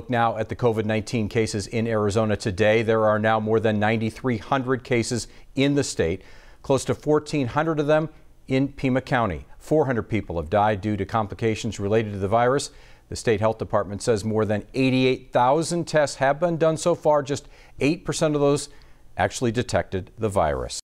Look now at the COVID 19 cases in Arizona today. There are now more than 9,300 cases in the state, close to 1,400 of them in Pima County. 400 people have died due to complications related to the virus. The state health department says more than 88,000 tests have been done so far. Just 8% of those actually detected the virus.